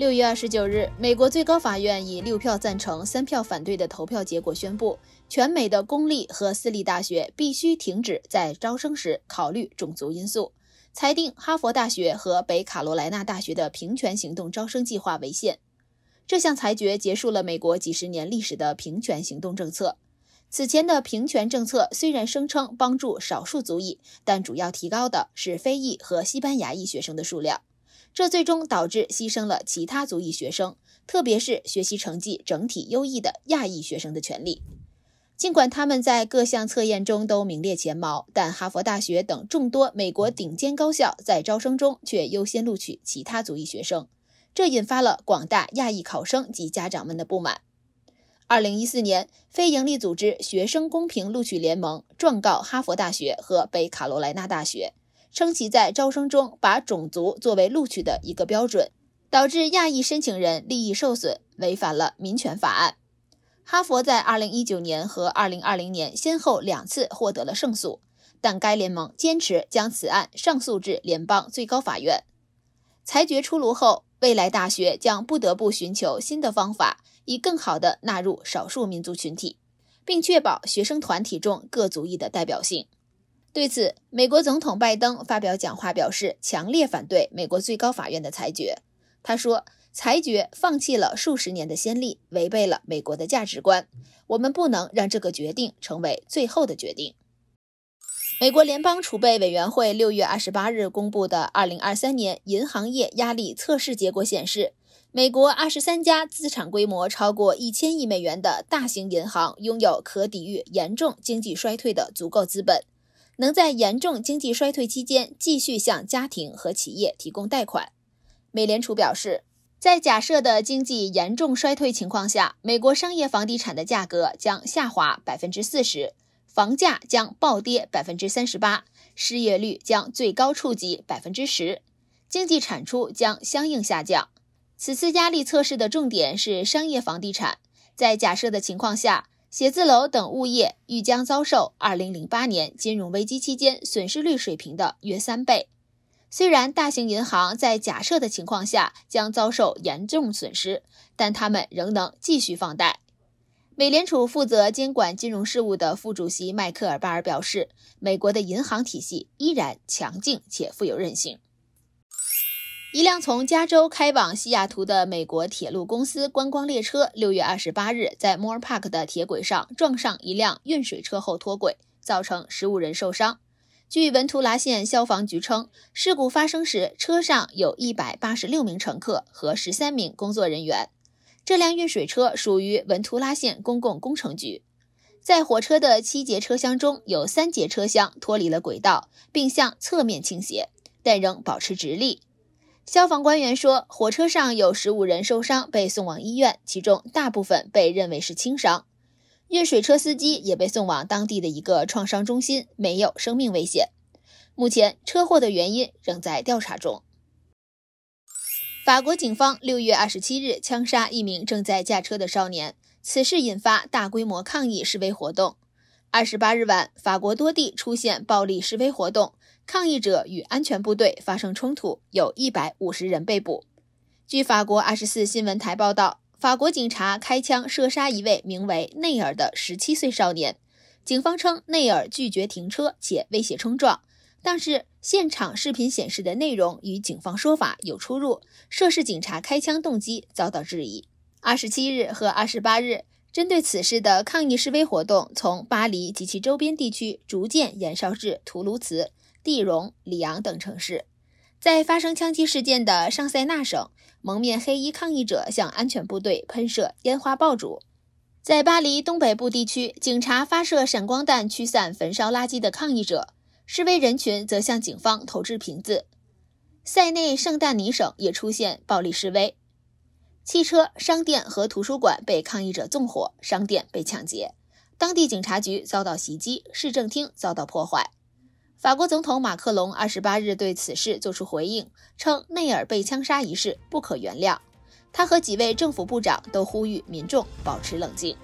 六月二十九日，美国最高法院以六票赞成、三票反对的投票结果宣布，全美的公立和私立大学必须停止在招生时考虑种族因素，裁定哈佛大学和北卡罗莱纳大学的平权行动招生计划违宪。这项裁决结束了美国几十年历史的平权行动政策。此前的平权政策虽然声称帮助少数族裔，但主要提高的是非裔和西班牙裔学生的数量。这最终导致牺牲了其他族裔学生，特别是学习成绩整体优异的亚裔学生的权利。尽管他们在各项测验中都名列前茅，但哈佛大学等众多美国顶尖高校在招生中却优先录取其他族裔学生，这引发了广大亚裔考生及家长们的不满。二零一四年，非营利组织学生公平录取联盟状告哈佛大学和北卡罗莱纳大学。称其在招生中把种族作为录取的一个标准，导致亚裔申请人利益受损，违反了民权法案。哈佛在2019年和2020年先后两次获得了胜诉，但该联盟坚持将此案上诉至联邦最高法院。裁决出炉后，未来大学将不得不寻求新的方法，以更好地纳入少数民族群体，并确保学生团体中各族裔的代表性。对此，美国总统拜登发表讲话，表示强烈反对美国最高法院的裁决。他说：“裁决放弃了数十年的先例，违背了美国的价值观。我们不能让这个决定成为最后的决定。”美国联邦储备委员会六月二十八日公布的二零二三年银行业压力测试结果显示，美国二十三家资产规模超过一千亿美元的大型银行拥有可抵御严重经济衰退的足够资本。能在严重经济衰退期间继续向家庭和企业提供贷款，美联储表示，在假设的经济严重衰退情况下，美国商业房地产的价格将下滑百分之四十，房价将暴跌百分之三十八，失业率将最高触及百分之十，经济产出将相应下降。此次压力测试的重点是商业房地产，在假设的情况下。写字楼等物业预计将遭受2008年金融危机期间损失率水平的约三倍。虽然大型银行在假设的情况下将遭受严重损失，但他们仍能继续放贷。美联储负责监管金融事务的副主席迈克尔·巴尔表示，美国的银行体系依然强劲且富有韧性。一辆从加州开往西雅图的美国铁路公司观光列车，六月二十八日在 More Park 的铁轨上撞上一辆运水车后脱轨，造成十五人受伤。据文图拉县消防局称，事故发生时车上有一百八十六名乘客和十三名工作人员。这辆运水车属于文图拉县公共工程局。在火车的七节车厢中有三节车厢脱离了轨道，并向侧面倾斜，但仍保持直立。消防官员说，火车上有15人受伤，被送往医院，其中大部分被认为是轻伤。运水车司机也被送往当地的一个创伤中心，没有生命危险。目前，车祸的原因仍在调查中。法国警方6月27日枪杀一名正在驾车的少年，此事引发大规模抗议示威活动。28日晚，法国多地出现暴力示威活动。抗议者与安全部队发生冲突，有一百五十人被捕。据法国二十四新闻台报道，法国警察开枪射杀一位名为内尔的十七岁少年。警方称，内尔拒绝停车且威胁冲撞，但是现场视频显示的内容与警方说法有出入，涉事警察开枪动机遭到质疑。二十七日和二十八日，针对此事的抗议示威活动从巴黎及其周边地区逐渐延烧至图卢兹。蒂荣、里昂等城市，在发生枪击事件的上塞纳省，蒙面黑衣抗议者向安全部队喷射烟花爆竹。在巴黎东北部地区，警察发射闪光弹驱散焚烧垃圾的抗议者，示威人群则向警方投掷瓶子。塞内圣诞尼省也出现暴力示威，汽车、商店和图书馆被抗议者纵火，商店被抢劫，当地警察局遭到袭击，市政厅遭到破坏。法国总统马克龙二十八日对此事作出回应，称内尔被枪杀一事不可原谅。他和几位政府部长都呼吁民众保持冷静。